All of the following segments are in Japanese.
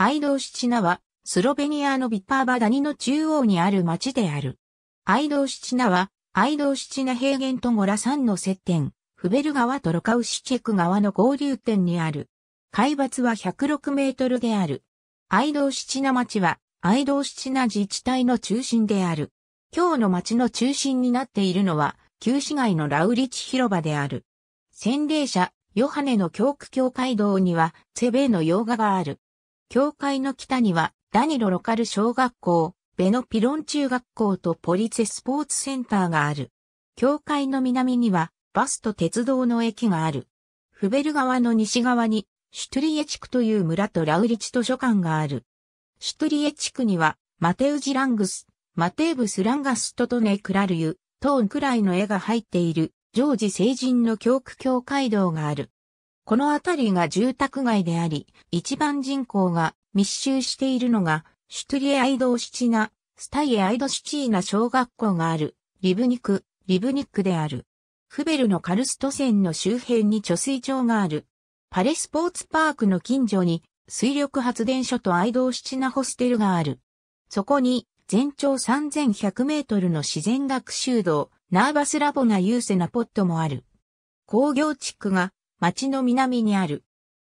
アイドーシチナは、スロベニアのビッパーバダニの中央にある町である。アイドーシチナは、アイドーシチナ平原とゴラ山の接点、フベル川とロカウシチェク川の合流点にある。海抜は106メートルである。アイドーシチナ町は、アイドーシチナ自治体の中心である。今日の町の中心になっているのは、旧市街のラウリチ広場である。洗礼者、ヨハネの教区教会堂には、セベの洋画がある。教会の北には、ダニロロカル小学校、ベノピロン中学校とポリツェスポーツセンターがある。教会の南には、バスと鉄道の駅がある。フベル川の西側に、シュトゥリエ地区という村とラウリチ図書館がある。シュトゥリエ地区には、マテウジラングス、マテーブスランガストトネクラルユ、トーンくらいの絵が入っている、常時成人の教区教会堂がある。この辺りが住宅街であり、一番人口が密集しているのが、シュトゥリエアイドーシチナ、スタイエアイドシチーナ小学校がある、リブニク、リブニックである。フベルのカルスト線の周辺に貯水場がある。パレスポーツパークの近所に、水力発電所とアイドーシチナホステルがある。そこに、全長3100メートルの自然学習道、ナーバスラボが優勢なポットもある。工業地区が町の南にある。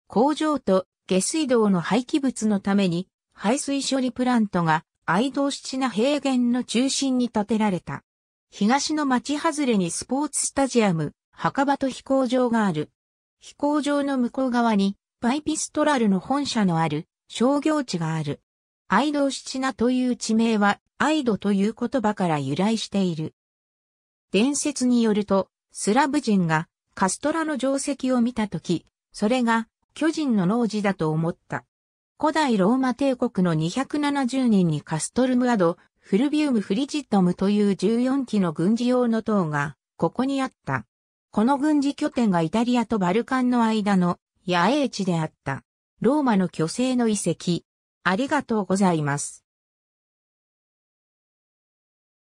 工場と下水道の廃棄物のために排水処理プラントが愛道七ナ平原の中心に建てられた。東の町外れにスポーツスタジアム、墓場と飛行場がある。飛行場の向こう側にパイピストラルの本社のある商業地がある。愛道七ナという地名は愛道という言葉から由来している。伝説によると、スラブ人がカストラの定石を見たとき、それが巨人の農事だと思った。古代ローマ帝国の270人にカストルムアド、フルビウムフリジットムという14基の軍事用の塔が、ここにあった。この軍事拠点がイタリアとバルカンの間の野営地であった。ローマの巨星の遺跡。ありがとうございます。